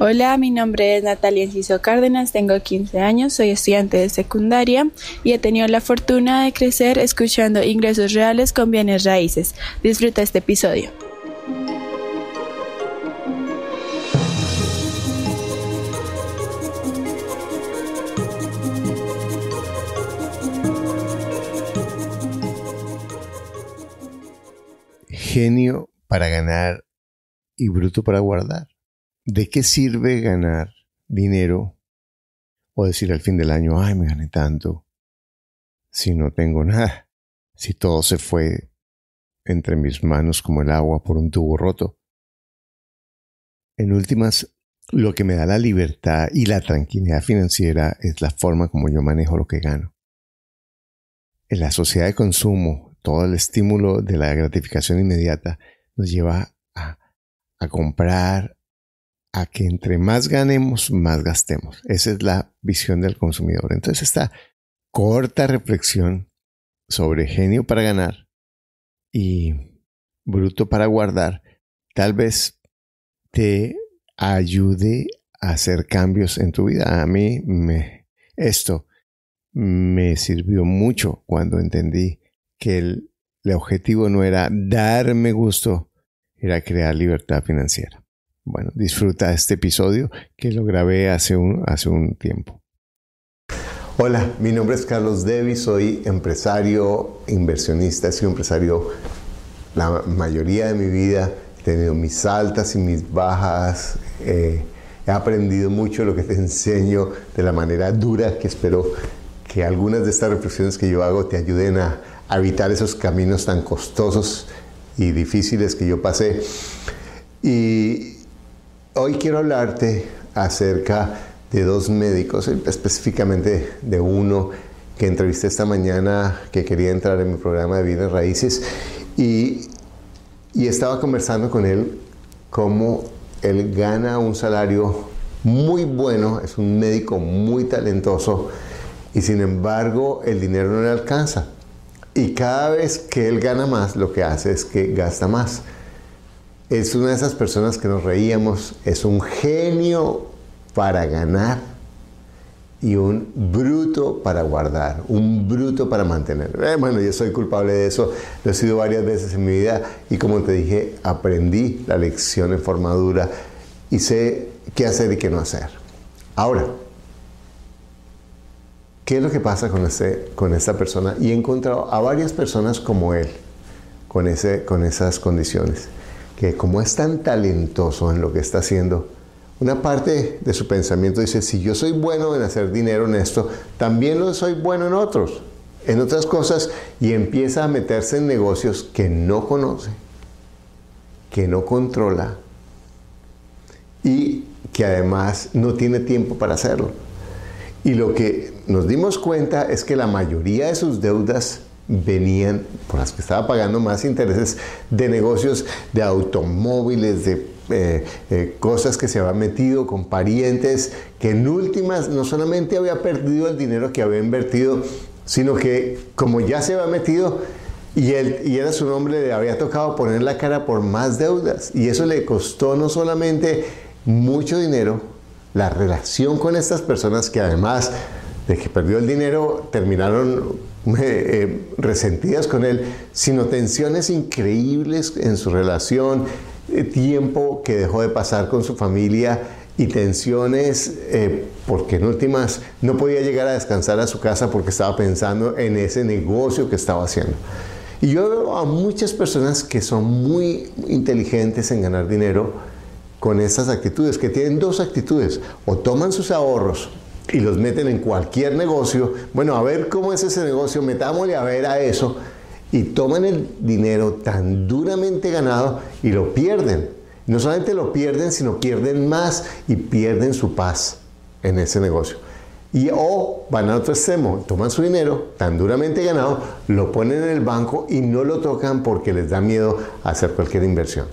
Hola, mi nombre es Natalia Enciso Cárdenas, tengo 15 años, soy estudiante de secundaria y he tenido la fortuna de crecer escuchando ingresos reales con bienes raíces. Disfruta este episodio. Genio para ganar y bruto para guardar. ¿de qué sirve ganar dinero o decir al fin del año, ay, me gané tanto, si no tengo nada, si todo se fue entre mis manos como el agua por un tubo roto? En últimas, lo que me da la libertad y la tranquilidad financiera es la forma como yo manejo lo que gano. En la sociedad de consumo, todo el estímulo de la gratificación inmediata nos lleva a, a comprar, a que entre más ganemos, más gastemos. Esa es la visión del consumidor. Entonces, esta corta reflexión sobre genio para ganar y bruto para guardar, tal vez te ayude a hacer cambios en tu vida. A mí me, esto me sirvió mucho cuando entendí que el, el objetivo no era darme gusto, era crear libertad financiera. Bueno, disfruta este episodio que lo grabé hace un, hace un tiempo. Hola, mi nombre es Carlos Devi, soy empresario, inversionista, he sido empresario la mayoría de mi vida, he tenido mis altas y mis bajas, eh, he aprendido mucho lo que te enseño de la manera dura que espero que algunas de estas reflexiones que yo hago te ayuden a, a evitar esos caminos tan costosos y difíciles que yo pasé. Y, Hoy quiero hablarte acerca de dos médicos, eh, específicamente de uno que entrevisté esta mañana que quería entrar en mi programa de Vida en Raíces y, y estaba conversando con él cómo él gana un salario muy bueno, es un médico muy talentoso y sin embargo el dinero no le alcanza. Y cada vez que él gana más, lo que hace es que gasta más es una de esas personas que nos reíamos, es un genio para ganar y un bruto para guardar, un bruto para mantener. Eh, bueno, yo soy culpable de eso, lo he sido varias veces en mi vida y como te dije, aprendí la lección en forma dura y sé qué hacer y qué no hacer. Ahora, ¿qué es lo que pasa con, esta persona? Y he encontrado a varias personas como él, con esas condiciones que como es tan talentoso en lo que está haciendo, una parte de su pensamiento dice, si yo soy bueno en hacer dinero en esto, también lo soy bueno en otros, en otras cosas, y empieza a meterse en negocios que no conoce, que no controla y que además no tiene tiempo para hacerlo. Y lo que nos dimos cuenta es que la mayoría de sus deudas venían, por las que estaba pagando más intereses, de negocios de automóviles, de eh, eh, cosas que se había metido con parientes, que en últimas no solamente había perdido el dinero que había invertido, sino que como ya se había metido y, él, y era su nombre, le había tocado poner la cara por más deudas. Y eso le costó no solamente mucho dinero, la relación con estas personas que además de que perdió el dinero, terminaron eh, resentidas con él, sino tensiones increíbles en su relación, eh, tiempo que dejó de pasar con su familia y tensiones eh, porque en últimas no podía llegar a descansar a su casa porque estaba pensando en ese negocio que estaba haciendo. Y yo veo a muchas personas que son muy inteligentes en ganar dinero con esas actitudes, que tienen dos actitudes, o toman sus ahorros y los meten en cualquier negocio. Bueno, a ver cómo es ese negocio, metámosle a ver a eso. Y toman el dinero tan duramente ganado y lo pierden. No solamente lo pierden, sino pierden más y pierden su paz en ese negocio. Y o van a otro extremo, toman su dinero tan duramente ganado, lo ponen en el banco y no lo tocan porque les da miedo hacer cualquier inversión.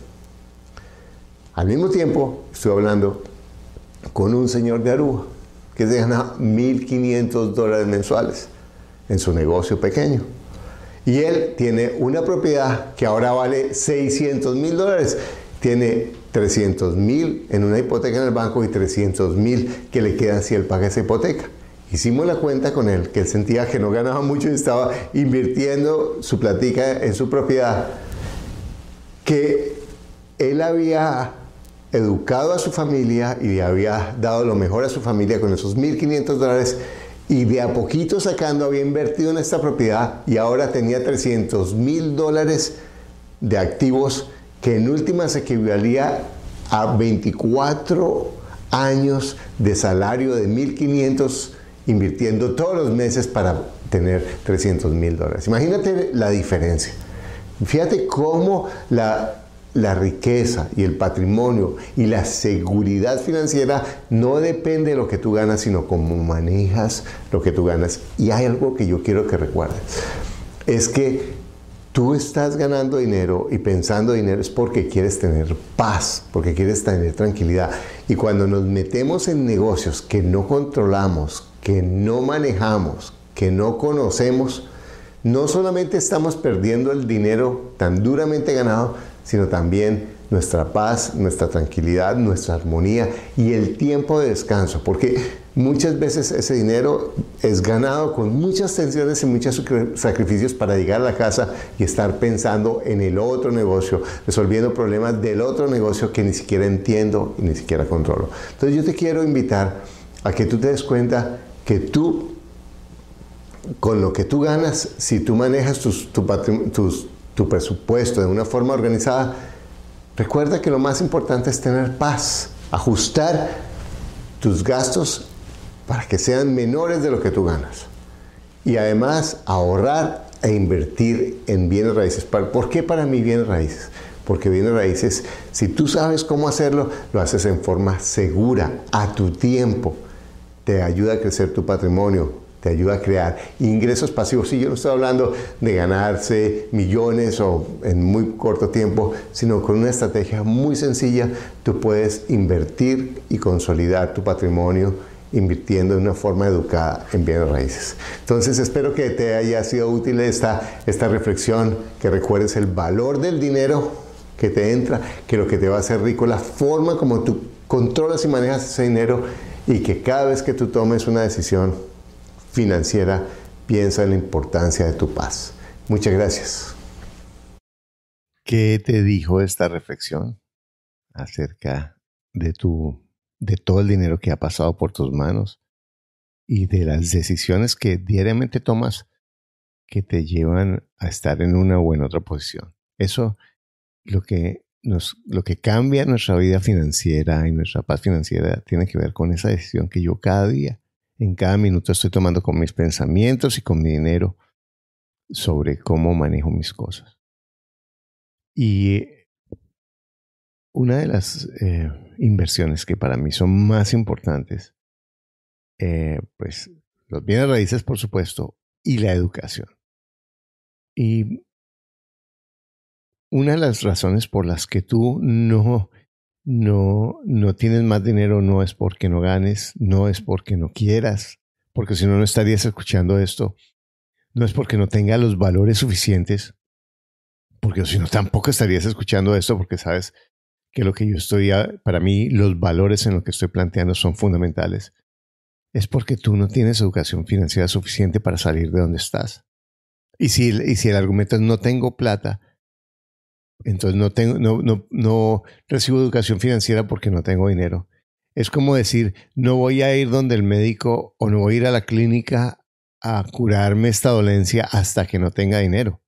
Al mismo tiempo, estoy hablando con un señor de Aruba que se gana 1.500 dólares mensuales en su negocio pequeño. Y él tiene una propiedad que ahora vale 600 mil dólares. Tiene 300 mil en una hipoteca en el banco y 300 mil que le quedan si él paga esa hipoteca. Hicimos la cuenta con él, que él sentía que no ganaba mucho y estaba invirtiendo su platica en su propiedad, que él había educado a su familia y había dado lo mejor a su familia con esos 1.500 dólares y de a poquito sacando había invertido en esta propiedad y ahora tenía 300 mil dólares de activos que en últimas equivalía a 24 años de salario de 1.500 invirtiendo todos los meses para tener 300 mil dólares. Imagínate la diferencia. Fíjate cómo la la riqueza y el patrimonio y la seguridad financiera no depende de lo que tú ganas, sino cómo manejas lo que tú ganas. Y hay algo que yo quiero que recuerdes. Es que tú estás ganando dinero y pensando dinero es porque quieres tener paz, porque quieres tener tranquilidad. Y cuando nos metemos en negocios que no controlamos, que no manejamos, que no conocemos, no solamente estamos perdiendo el dinero tan duramente ganado, sino también nuestra paz, nuestra tranquilidad, nuestra armonía y el tiempo de descanso, porque muchas veces ese dinero es ganado con muchas tensiones y muchos sacrificios para llegar a la casa y estar pensando en el otro negocio, resolviendo problemas del otro negocio que ni siquiera entiendo y ni siquiera controlo. Entonces yo te quiero invitar a que tú te des cuenta que tú, con lo que tú ganas, si tú manejas tus, tus tu presupuesto de una forma organizada, recuerda que lo más importante es tener paz, ajustar tus gastos para que sean menores de lo que tú ganas. Y además ahorrar e invertir en bienes raíces. ¿Por qué para mí bienes raíces? Porque bienes raíces, si tú sabes cómo hacerlo, lo haces en forma segura, a tu tiempo. Te ayuda a crecer tu patrimonio, te ayuda a crear ingresos pasivos. y yo no estoy hablando de ganarse millones o en muy corto tiempo, sino con una estrategia muy sencilla, tú puedes invertir y consolidar tu patrimonio invirtiendo de una forma educada en bienes raíces. Entonces espero que te haya sido útil esta, esta reflexión, que recuerdes el valor del dinero que te entra, que lo que te va a hacer rico, la forma como tú controlas y manejas ese dinero y que cada vez que tú tomes una decisión financiera, piensa en la importancia de tu paz. Muchas gracias. ¿Qué te dijo esta reflexión acerca de tu de todo el dinero que ha pasado por tus manos y de las decisiones que diariamente tomas que te llevan a estar en una o en otra posición? Eso lo que nos, lo que cambia nuestra vida financiera y nuestra paz financiera tiene que ver con esa decisión que yo cada día en cada minuto estoy tomando con mis pensamientos y con mi dinero sobre cómo manejo mis cosas. Y eh, una de las eh, inversiones que para mí son más importantes, eh, pues los bienes raíces, por supuesto, y la educación. Y una de las razones por las que tú no no, no tienes más dinero no es porque no ganes, no es porque no quieras, porque si no, no estarías escuchando esto. No es porque no tenga los valores suficientes, porque si no, tampoco estarías escuchando esto, porque sabes que lo que yo estoy, para mí, los valores en lo que estoy planteando son fundamentales. Es porque tú no tienes educación financiera suficiente para salir de donde estás. Y si, y si el argumento es no tengo plata, entonces no, tengo, no, no, no recibo educación financiera porque no tengo dinero. Es como decir, no voy a ir donde el médico o no voy a ir a la clínica a curarme esta dolencia hasta que no tenga dinero.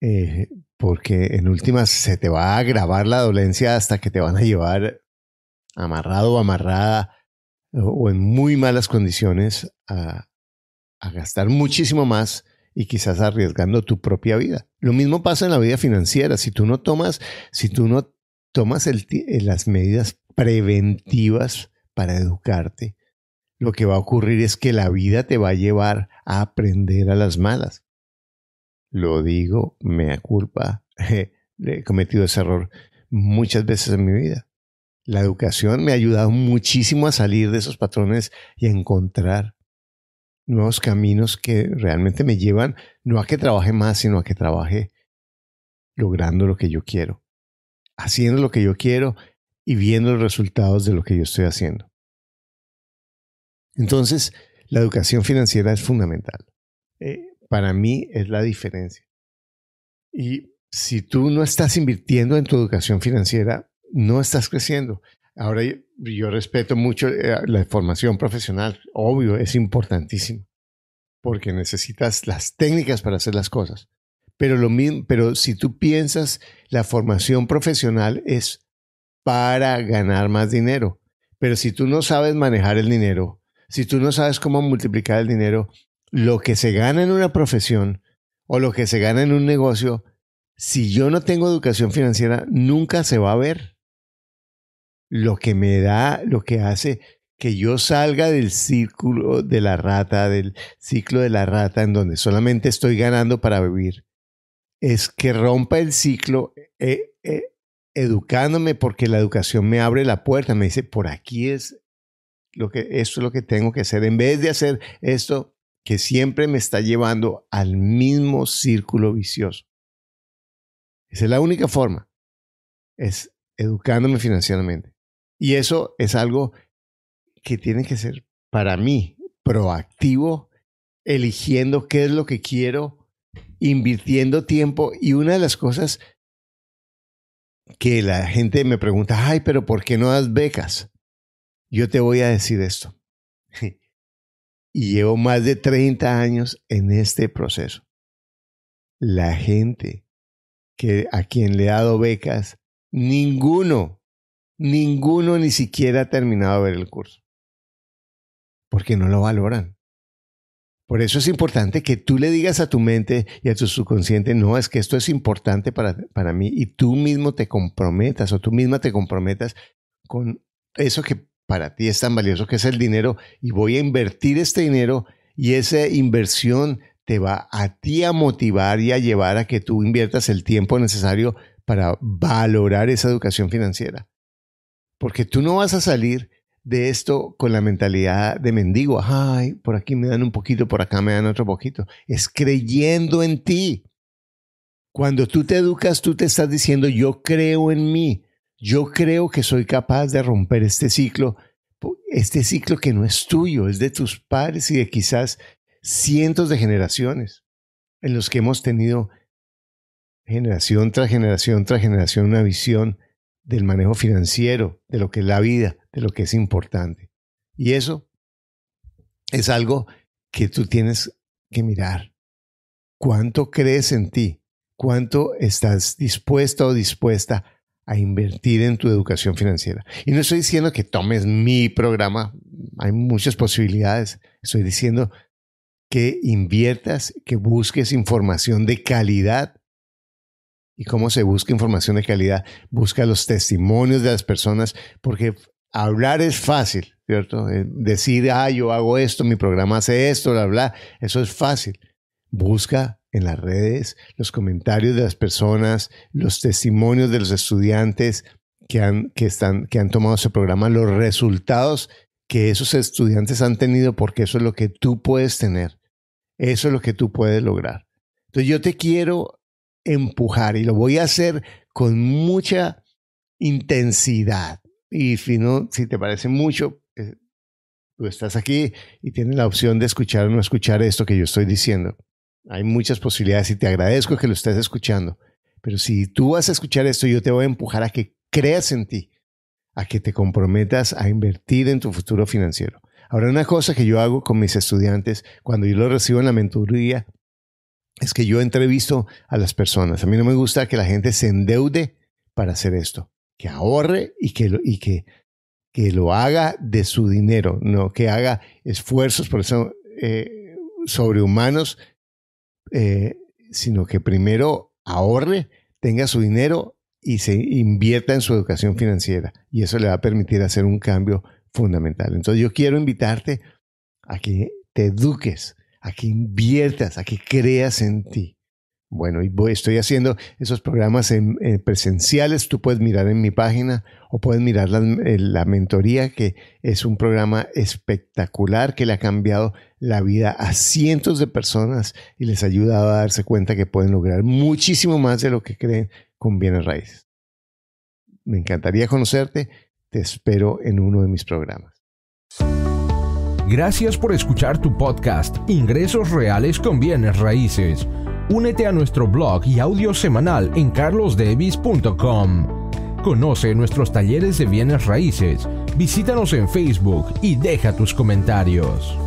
Eh, porque en últimas se te va a agravar la dolencia hasta que te van a llevar amarrado o amarrada o en muy malas condiciones a gastar muchísimo más y quizás arriesgando tu propia vida. Lo mismo pasa en la vida financiera. Si tú no tomas, si tú no tomas eh, las medidas preventivas para educarte, lo que va a ocurrir es que la vida te va a llevar a aprender a las malas. Lo digo, me culpa, he cometido ese error muchas veces en mi vida. La educación me ha ayudado muchísimo a salir de esos patrones y a encontrar nuevos caminos que realmente me llevan no a que trabaje más, sino a que trabaje logrando lo que yo quiero, haciendo lo que yo quiero y viendo los resultados de lo que yo estoy haciendo. Entonces, la educación financiera es fundamental. Eh, para mí es la diferencia. Y si tú no estás invirtiendo en tu educación financiera, no estás creciendo. Ahora yo respeto mucho eh, la formación profesional, obvio, es importantísimo, porque necesitas las técnicas para hacer las cosas. Pero, lo pero si tú piensas, la formación profesional es para ganar más dinero. Pero si tú no sabes manejar el dinero, si tú no sabes cómo multiplicar el dinero, lo que se gana en una profesión o lo que se gana en un negocio, si yo no tengo educación financiera, nunca se va a ver lo que me da, lo que hace que yo salga del círculo de la rata, del ciclo de la rata en donde solamente estoy ganando para vivir, es que rompa el ciclo eh, eh, educándome porque la educación me abre la puerta, me dice, por aquí es lo que, esto es lo que tengo que hacer, en vez de hacer esto que siempre me está llevando al mismo círculo vicioso. Esa es la única forma, es educándome financieramente. Y eso es algo que tiene que ser para mí proactivo, eligiendo qué es lo que quiero, invirtiendo tiempo. Y una de las cosas que la gente me pregunta, ay, pero ¿por qué no das becas? Yo te voy a decir esto. y llevo más de 30 años en este proceso. La gente que a quien le he dado becas, ninguno ninguno ni siquiera ha terminado de ver el curso. Porque no lo valoran. Por eso es importante que tú le digas a tu mente y a tu subconsciente, no, es que esto es importante para, mí y tú mismo te comprometas o tú misma te comprometas con eso que para ti es tan valioso que es el dinero y voy a invertir este dinero y esa inversión te va a ti a motivar y a llevar a que tú inviertas el tiempo necesario para valorar esa educación financiera. Porque tú no vas a salir de esto con la mentalidad de mendigo. Ay, por aquí me dan un poquito, por acá me dan otro poquito. Es creyendo en ti. Cuando tú te educas, tú te estás diciendo, yo creo en mí. Yo creo que soy capaz de romper este ciclo, este ciclo que no es tuyo, es de tus padres y de quizás cientos de generaciones en los que hemos tenido generación tras generación tras generación una visión del manejo financiero, de lo que es la vida, de lo que es importante. Y eso es algo que tú tienes que mirar. ¿Cuánto crees en ti? ¿Cuánto estás dispuesta o dispuesta a invertir en tu educación financiera? Y no estoy diciendo que tomes mi programa, hay muchas posibilidades. Estoy diciendo que inviertas, que busques información de calidad y cómo se busca información de calidad, busca los testimonios de las personas, porque hablar es fácil, ¿cierto? Eh, decir, ah, yo hago esto, mi programa hace esto, bla, bla, eso es fácil. Busca en las redes los comentarios de las personas, los testimonios de los estudiantes que han, que están, que han tomado ese programa, los resultados que esos estudiantes han tenido, porque eso es lo que tú puedes tener, eso es lo que tú puedes lograr. Entonces yo te quiero empujar y lo voy a hacer con mucha intensidad. Y si, no, si te parece mucho, eh, tú estás aquí y tienes la opción de escuchar o no escuchar esto que yo estoy diciendo. Hay muchas posibilidades y te agradezco que lo estés escuchando. Pero si tú vas a escuchar esto, yo te voy a empujar a que creas en ti, a que te comprometas a invertir en tu futuro financiero. Ahora, una cosa que yo hago con mis estudiantes cuando yo los recibo en la mentoría es que yo entrevisto a las personas. A mí no me gusta que la gente se endeude para hacer esto, que ahorre y que lo, y que, que lo haga de su dinero, no que haga esfuerzos por eso, eh, sobrehumanos, eh, sino que primero ahorre, tenga su dinero y se invierta en su educación financiera. Y eso le va a permitir hacer un cambio fundamental. Entonces yo quiero invitarte a que te eduques a que inviertas, a que creas en ti. Bueno, y estoy haciendo esos programas eh, presenciales, tú puedes mirar en mi página o puedes mirar la, eh, la, mentoría, que es un programa espectacular que le ha cambiado la vida a cientos de personas y les ha ayudado a darse cuenta que pueden lograr muchísimo más de lo que creen con bienes raíces. Me encantaría conocerte, te espero en uno de mis programas. Gracias por escuchar tu podcast Ingresos Reales con Bienes Raíces. Únete a nuestro blog y audio semanal en carlosdevis.com. Conoce nuestros talleres de bienes raíces, visítanos en Facebook y deja tus comentarios.